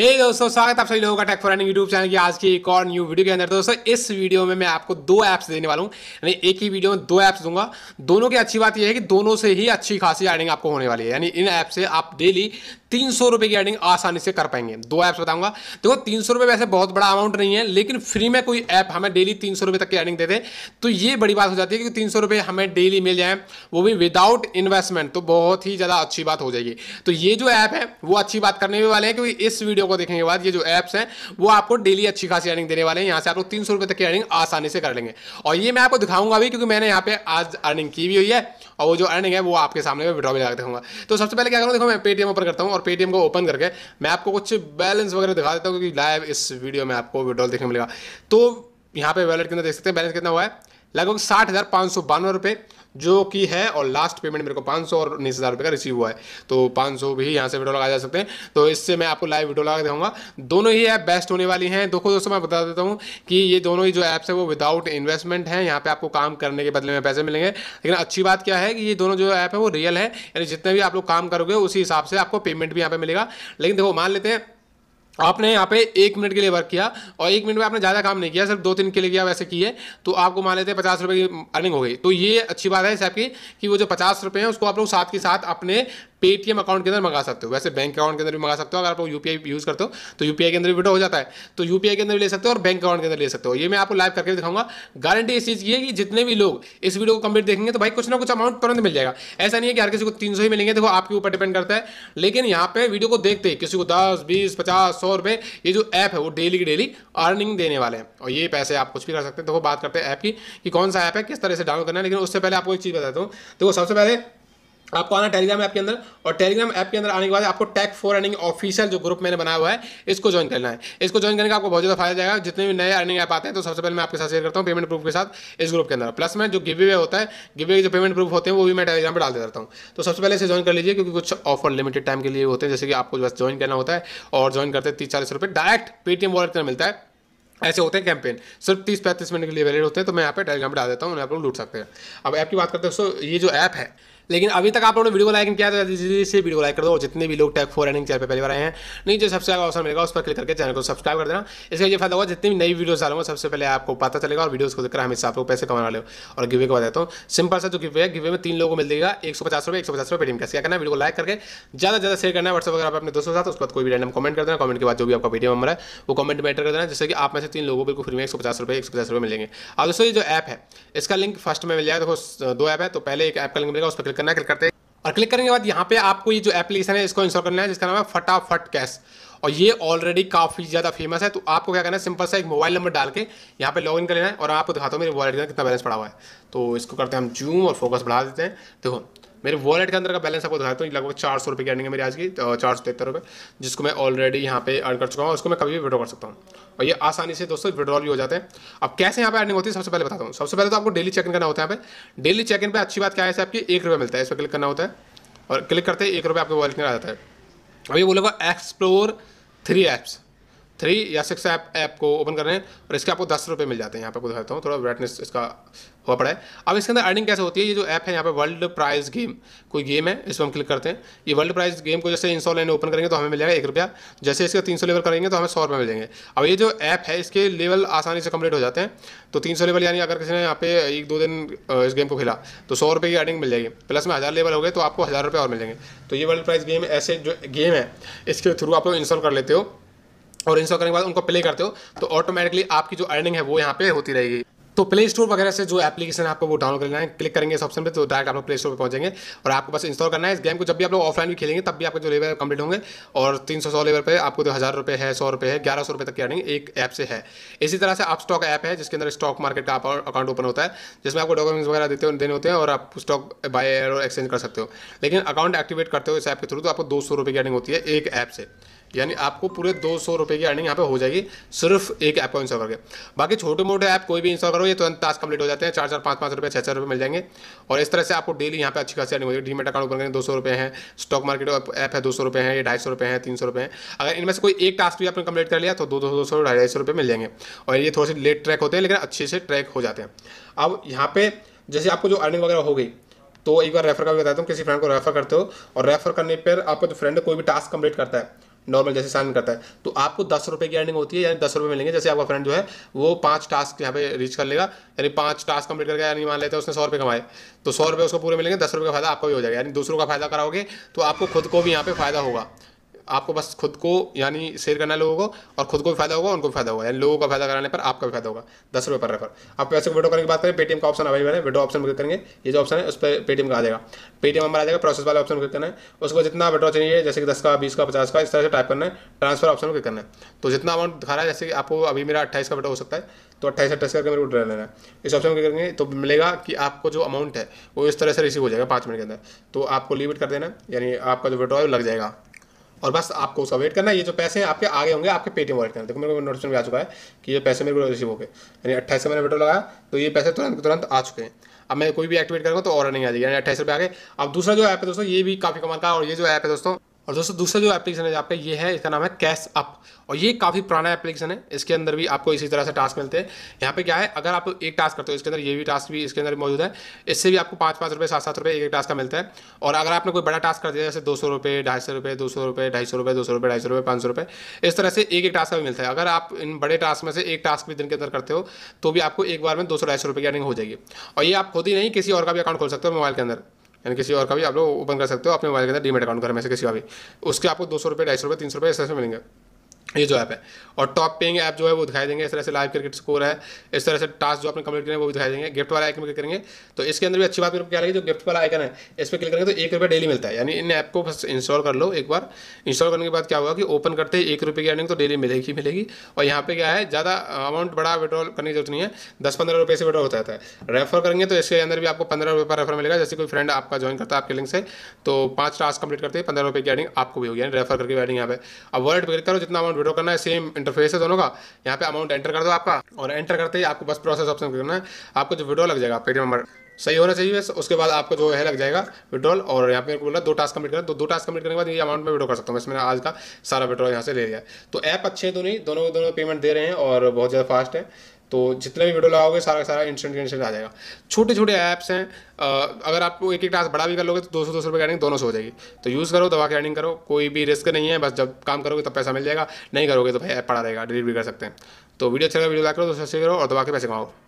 हे hey दोस्तों स्वागत आप सभी लोगों का tech for earning YouTube channel की आज की एक और न्यू वीडियो के अंदर दोस्तों इस वीडियो में मैं आपको दो ऐप्स देने वाला हूँ यानी एक ही वीडियो में दो ऐप्स दूंगा दोनों की अच्छी बात यह है कि दोनों से ही अच्छी खासी अर्निंग आपको होने वाली है यानी इन ऐप से आप डेली तीन सौ रुपये की अर्निंग आसानी से कर पाएंगे दो ऐप्स बताऊंगा देखो तीन सौ रुपये वैसे बहुत बड़ा अमाउंट नहीं है लेकिन फ्री में कोई ऐप हमें डेली तीन सौ रुपये तक की अर्निंग देते तो ये बड़ी बात हो जाती है कि तीन सौ रुपये हमें डेली मिल जाए वो भी विदाउट इन्वेस्टमेंट तो बहुत ही ज़्यादा अच्छी बात हो जाएगी तो ये जो ऐप है वो अच्छी बात करने वाले हैं क्योंकि इस वीडियो को देखने के बाद ये जो एप्स हैं वो आपको डेली अच्छी खासी अर्निंग देने वाले हैं यहाँ से आप लोग तीन सौ रुपये तक की अर्निंग आसानी से कर लेंगे और ये मैं आपको दिखाऊंगा भी क्योंकि मैंने यहाँ पे आज अर्निंग की भी हुई है और वो जो अर्निंग है वो आपके सामने में विड्रॉ भी लगा दिखाऊंगा तो सबसे पहले क्या करूँ देखो मैं पेटीएम ओपन करता हूँ और पेटीएम को ओपन करके मैं आपको कुछ बैलेंस वगैरह दिखा देता हूँ क्योंकि लाइव इस वीडियो में आपको विड्रॉल देखने मिलेगा तो यहाँ पे वैलेट कितना देख सकते हैं बैलेंस कितना हुआ है लगभग साठ हज़ार पाँच सौ बानवे रुपये जो कि है और लास्ट पेमेंट मेरे को पाँच सौ और उन्नीस हज़ार रुपये का रिसीव हुआ है तो पाँच सौ भी यहाँ से वीडियो लगाए जा सकते हैं तो इससे मैं आपको लाइव वीडियो लगा दिखाऊंगा दोनों ही ऐप बेस्ट होने वाली हैं देखो दोस्तों मैं बता देता हूँ कि ये दोनों ही जो ऐप्स है वो विदाउट इन्वेस्टमेंट है यहाँ पर आपको काम करने के बदले में पैसे मिलेंगे लेकिन अच्छी बात क्या है कि ये दोनों जो ऐप है वो रियल है यानी जितने भी आप लोग काम करोगे उसी हिसाब से आपको पेमेंट भी यहाँ पर मिलेगा लेकिन देखो मान लेते हैं आपने यहाँ पे एक मिनट के लिए वर्क किया और एक मिनट में आपने ज़्यादा काम नहीं किया सिर्फ दो तीन के लिए किया वैसे किए तो आपको मान लेते हैं पचास रुपये की अर्निंग हो गई तो ये अच्छी बात है इस की कि वो जो पचास रुपये हैं उसको आप लोग साथ के साथ अपने पेटीएम अकाउंट के अंदर मंगा सकते हो वैसे बैंक अकाउंट के अंदर भी मंगा सकते हो अगर आप यूपीआई यूज़ करते हो तो यूपीआई के अंदर भी विड्रॉ हो जाता है तो यूपीआई के अंदर भी ले सकते हो और बैंक अकाउंट के अंदर ले सकते हो ये मैं आपको लाइव करके दिखाऊंगा गारंटी इस चीज़ की है कि जितने भी लोग इस वीडियो को कंप्लीट देखेंगे तो भाई कुछ ना कुछ अमाउंट तुरंत मिल जाएगा ऐसा नहीं है कि हर किसी को तीन ही मिलेंगे देखो आपके ऊपर डिपेंड करता है लेकिन यहाँ पे वीडियो को देखते किसी को दस बीस पचास सौ रुपए ये जो ऐप है वो डेली की डेली अर्निंग देने वाले हैं और ये पैसे आप कुछ भी कर सकते हैं देखो बात करते हैं ऐप की कि कौन सा ऐप है किस तरह से डाउनलोड करना है लेकिन उससे पहले आपको एक चीज़ बताता हूँ देखो सबसे पहले आपको आना टेलीग्राम ऐप के अंदर और टेलीग्राम ऐप के अंदर आने के बाद आपको टैग फॉर अर्निंग ऑफिशियल जो ग्रुप मैंने बनाया हुआ है इसको ज्वाइन करना है इसको ज्वाइन करने का आपको बहुत ज़्यादा फायदा जाएगा जितने भी नए अर्निंग ऐप आते हैं तो सबसे पहले मैं आपके साथ शेयर करता हूँ पेमेंट प्रूफ के साथ इस ग्रुप के अंदर प्लस में जो गिवे वे होता है गिवे के जो पेमेंट प्रूफ होते हैं वो भी मैं टेलीग्राम पर डाल देता हूँ तो सबसे पहले इसे ज्वाइन कर लीजिए क्योंकि कुछ ऑफर लिमिटेड टाइम के लिए होते हैं जैसे कि आपको बस ज्वाइन करना होता है और ज्वाइन करते हैं तीस चालीस रुपये डायरेक्ट पेटीएम वॉलेट में मिलता है ऐसे होते हैं कैंपेन सिर्फ तीस पैंतीस मिनट के लिए वैलिड होते हैं तो मैं यहाँ पे टेलीग्राम पर डाल देता हूँ उन्हें आप लोग लूट सकते हैं अब ऐप की बात करते हैं दोस्तों ये जो ऐप है लेकिन अभी तक आप लोगों ने वीडियो को लाइक किया तो जल्दी से वीडियो को लाइक कर दो जितने भी लोग टैक फोर एनिंग चैनल पर पहले बार आए हैं सबसे सब्सक्राइब ऑप्शन मिलेगा उस पर क्लिक करके चैनल को सब्सक्राइब कर देना इसका ये फायदा होगा जितनी भी नई वीडियो डालूंगा सबसे पहले आपको पता चलेगा और वीडियो को देखकर हमेशा आप लोग पैसे कमा वाले हो और गिवे को बताता हूँ सिंपल सा जो गिवे है गिवे में तीन लोगों को मिल देगा एक सौ पचास रुपए एक सौ पचास रुपए पेटीएम कैसे क्या करना वीडियो को लाइक करके ज़्यादा ज़्यादा शेयर करना है व्हाट्सअप अगर आप अपने दोस्तों के साथ उसके बाद कोई भी रैंडम कमेंट कर देना कमेंट के बाद जो भी आपका पेटीएम नंबर है वो कमेंट में एंटर कर देना जैसे कि आप में से तीन लोगों को फ्री में एक सौ पचास रुपये एक सौ पचास रुपए मिलेंगे और दोस्तों ये जो ऐप है इसका लिंक फर्स्ट में मिल जाएगा देखो दो ऐप है तो पहले एक ऐप का लिंक मिलेगा उस पर क्लिक करना है क्लिक करते हैं और क्लिक करने के बाद यहाँ पे आपको ये जो एप्लीकेशन है इसको इंस्टॉल करना है जिसका नाम है फटाफट कैश और ये ऑलरेडी काफ़ी ज़्यादा फेमस है तो आपको क्या करना है सिंपल सा एक मोबाइल नंबर डाल के यहाँ पे लॉगिन कर लेना है और आपको दिखाता हूँ मेरे वॉलेट का कितना बैलेंस पड़ा हुआ है तो इसको करते हैं हम जूम और फोकस बढ़ा देते हैं देखो मेरे वॉलेट के अंदर का बैलेंस आपको दिखाता हूँ लगभग चार सौ रुपये की अर्निंग है मेरी आज की चार सौ तिहत्तर रुपये जिसको मैं ऑलरेडी यहाँ पे अर्न कर चुका हूँ उसको मैं कभी भी विड्रॉ कर सकता हूँ और ये आसानी से दोस्तों विड्रॉल भी हो जाते हैं अब कैसे यहाँ पे अर्निंग होती है सबसे पहले बताता हूँ सबसे पहले तो आपको डेली चेक इन करना होता है यहाँ पर डेली चेक इन पर अच्छी बात क्या है आपकी एक रुपये मिलता है इस पर क्लिक करना होता है और क्लिक करते ही एक रुपये आपके वॉलेट में आ जाता है अभी बोलेगा एक्सप्लोर थ्री एप्स थ्री या सिक्स ऐप ऐप को ओपन कर रहे हैं और इसके आपको दस रुपये मिल जाते हैं यहाँ पर दिखाता हूँ थोड़ा ब्राइटनेस इसका हुआ पड़ा है अब इसके अंदर अर्निंग कैसे होती है ये जो ऐप है यहाँ पर वर्ल्ड प्राइज गेम कोई गेम है इस पर हम क्लिक करते हैं ये वर्ल्ड प्राइज गेम को जैसे इंस्टॉल एंड ओपन करेंगे तो हमें मिल जाएगा एक रुपया जैसे इसका तीन सौ लेवल करेंगे तो हमें सौ रुपये मिलेंगे अब ये जो ऐप है इसके लेवल आसानी से कम्प्लीट हो जाते हैं तो तीन सौ लेवल यानी अगर किसी ने यहाँ पे एक दो दिन इस गेम को खेला तो सौ रुपये की अर्निंग मिल जाएगी प्लस में हज़ार लेवल हो गए तो आपको हज़ार रुपये और मिलेंगे तो ये वर्ल्ड प्राइज गेम ऐसे जो गेम है इसके थ्रू आप लोग इंस्टॉल कर लेते हो और इंस्टॉल करने के बाद उनको प्ले करते हो तो ऑटोमेटिकली आपकी जो अर्निंग है वो यहाँ पे होती रहेगी तो प्ले स्टोर वगैरह से जो एप्लीकेशन है आपको वो डाउनलोड करना है क्लिक करेंगे इस ऑप्शन पे तो डायरेक्ट आप लोग प्ले स्टोर पर पहुंचेंगे और आपको बस इंस्टॉल करना है इस गेम को जब भी आप लोग ऑफलाइन भी खेलेंगे तब भी आपके जो लेवल कंप्लीट होंगे और तीन सौ सौ लेवल पर आपको तो हज़ार रुपये है सौ रुपये है ग्यारह सौ रुपये तक की अर्निंग एक ऐप से है इसी तरह से आप स्टॉक ऐप है जिसके अंदर स्टॉक मार्केट का अकाउंट ओपन होता है जिसमें आपको डॉक्यूमेंट्स वगैरह देते हो देने होते हैं और आप स्टॉक बाय और एक्सचेंज कर सकते हो लेकिन अकाउंट एक्टिवेट करते हो इस ऐप के थ्रू तो आपको दो सौ रुपये की अर्निंग होती है एक ऐप से यानी आपको पूरे दो सौ रुपये की अर्निंग यहाँ पे हो जाएगी सिर्फ एक ऐप को इंस्टॉल करके बाकी छोटे मोटे ऐप कोई भी इंस्टॉल करो ये तुरंत टास्क कंप्लीट हो जाते हैं चार चार पाँच पाँच रुपये छः छः रुपये मिल जाएंगे और इस तरह से आपको डेली यहाँ पे अच्छी खासी अर्निंग होगी डीमेट अकाउंट करेंगे दो सौ रुपये हैं स्टॉक मार्केट ऐप है दो सौ रुपये हैं ये ढाई सौ रुपये हैं तीन सौ रुपये हैं अगर इनमें से कोई एक टास्क भी आपने कंप्लीट कर लिया तो दो दो सौ ढाई सौ रुपये मिल जाएंगे और ये थोड़े से लेट ट्रैक होते हैं लेकिन अच्छे से ट्रैक हो जाते हैं अब यहाँ पे जैसे आपको जो अर्निंग वगैरह हो गई तो एक बार रेफर करके बताता हूँ किसी फ्रेंड को रेफर करते हो और रेफर करने पर आपका जो फ्रेंड है कोई भी टास्क कंप्लीट करता है नॉर्मल जैसे साइन करता है तो आपको दस रुपये की अर्निंग होती है यानी दस रुपये मिलेंगे जैसे आपका फ्रेंड जो है वो पांच टास्क यहाँ पे रीच कर लेगा यानी पांच टास्क कंप्लीट करके यानी मान लेते हैं उसने सौ रुपये कमाए तो सौ रुपये उसको पूरे मिलेंगे दस रुपये का फायदा आपको भी हो जाएगा यानी दूसरों का फायदा कराओगे तो आपको खुद को भी यहाँ पे फायदा होगा आपको बस खुद को यानी शेयर करना लोगों को और खुद को भी फायदा होगा उनको भी फायदा होगा यानी लोगों का फायदा कराने पर आपका भी फायदा होगा दस रुपये पर रेफर आप पैसे को वीडियो करने की बात करें पेटीएम का ऑप्शन अवेलेबल है वीडियो ऑप्शन क्लिक करेंगे ये जो ऑप्शन है उस पर पेटीएम का आ जाएगा पेटीएम हमारा आ जाएगा प्रोसेस वाला ऑप्शन क्लिक करना है उसको जितना विड्रो चाहिए जैसे कि दस का बीस का पचास का इस तरह से टाइप करना है ट्रांसफर ऑप्शन क्लिक करना है तो जितना अमाउंट दिखा रहा है जैसे कि आपको अभी मेरा अट्ठाईस का विड्रो हो सकता है तो अट्ठाईस अट्ठाईस करके मेरे को ड्रा लेना है इस ऑप्शन क्लिक करेंगे तो मिलेगा कि आपको जो अमाउंट है वो इस तरह से रिसीव हो जाएगा पाँच मिनट के अंदर तो आपको लिमिट कर देना यानी आपका जो विड्रॉल लग जाएगा और बस आपको उसका वेट करना ये जो पैसे हैं आपके आगे होंगे आपके पेटीएम वॉलेट करना देखो मेरे को नोटिफिकेशन आ चुका है कि ये पैसे मेरे को रिसीव हो गए यानी अट्ठाईस मैंने वेटो लगाया तो ये पैसे तुरंत तुरंत आ चुके हैं अब मैं कोई भी एक्टिवेट करूँगा तो ऑर्डर नहीं आ जाएगी यानी अट्ठाईस रुपये आ गए अब दूसरा जो ऐप है दोस्तों ये भी काफ़ी कमाल का और ये जो ऐप है दोस्तों और दोस्तों दूसरा जो एप्लीकेशन है आपका ये है इसका नाम है कैश अप और ये काफ़ी पुराना एप्लीकेशन है इसके अंदर भी आपको इसी तरह से टास्क मिलते हैं यहाँ पे क्या है अगर आप एक टास्क करते हो इसके अंदर ये भी टास्क भी इसके अंदर मौजूद है इससे भी आपको पाँच पाँच रुपये सात सात रुपये एक एक टास्क का मिलता है और अगर आपने कोई बड़ा टास्क कर दिया जैसे दो सौ रुपये ढाई सौ रुपये दो सौ रुपये ढाई सौ रुपये दो सौ रुपये ढाई सौ रुपये पाँच सौ रुपये इस तरह से एक एक टास्क का भी मिलता है अगर आप इन बड़े टास्क में से एक टास्क भी दिन के अंदर करते हो तो भी आपको एक बार में दो सौ ढाई सौ रुपये की अर्निंग हो जाएगी और ये आप खुद ही नहीं किसी और का भी अकाउंट खोल सकते हो मोबाइल के अंदर यानी किसी और का भी आप लोग ओपन कर सकते हो अपने मोबाइल के अंदर डीमेट अकाउंट घर में से किसी का भी उसके आपको दो सौ रुपये ढाई सौ रुपये तीन सौ रुपये ऐसे मिलेंगे ये जो ऐप है और टॉप पेइंग ऐप जो है वो दिखाई देंगे इस तरह से लाइव क्रिकेट स्कोर है इस तरह से टास्क जो आपने कंप्लीट करेंगे वो भी दिखाई देंगे गिफ्ट वाला आइकन में करेंगे तो इसके अंदर भी अच्छी बात क्या लगी जो गिफ्ट वाला आइकन है इस पर क्लिक करेंगे तो एक रुपये डेली मिलता है यानी इन ऐप को बस इंस्टॉल कर लो एक बार इंस्टॉल करने के बाद क्या होगा कि ओपन करते ही एक रुपये की अर्निंग तो डेली मिलेगी मिलेगी और यहाँ पर क्या है ज़्यादा अमाउंट बड़ा विड्रॉल करने की जरूरत नहीं है दस पंद्रह रुपये से विड्रॉल होता है रेफर करेंगे तो इसके अंदर भी आपको पंद्रह रुपये पर रेफर मिलेगा जैसे कोई फ्रेंड आपका ज्वाइन करता है आपके लिंक से तो पाँच टास्क कंप्लीट करते ही पंद्रह रुपये की अर्निंग आपको भी होगी यानी रेफर करके अर्निंग यहाँ पर अब वर्ल्ड क्लिक करो जितना अमाउंट वीडियो करना है सेम इंटरफेस है दोनों का यहाँ पे अमाउंट एंटर कर दो आपका और एंटर करते ही आपको बस प्रोसेस ऑप्शन करना है आपको जो विड्रो लग जाएगा पेटीएम नंबर सही होना चाहिए बस उसके बाद आपको जो है लग जाएगा विड्रॉल और यहाँ पे बोला दो टास्क कम्प्लीट करें तो दो टास्क कम्प्लीट करने के बाद ये अमाउंट में विड्रॉ कर सकता हूँ मैंने आज का सारा विड्रॉल यहाँ से ले लिया तो ऐप अच्छे तो नहीं दोनों दोनों पेमेंट दे रहे हैं और बहुत ज़्यादा फास्ट है तो जितना भी वीडियो लगाओगे सारा सारा इंस्टेंट इंस्टेंट आ जाएगा छोटे छोटे ऐप्स हैं अगर आपको एक एक टास्क बड़ा भी कर लोगे तो दो सौ दो सौ रुपये अर्निंग दोनों से हो जाएगी तो यूज़ करो दवा की अर्निंग करो कोई भी रिस्क नहीं है बस जब काम करोगे तब पैसा मिल जाएगा नहीं करोगे तो भाई ऐप पड़ा रहेगा डिलीट भी कर सकते हैं तो वीडियो अच्छा वीडियो लाइक करो दोस्तों से करो और दवा के पैसे कमाओ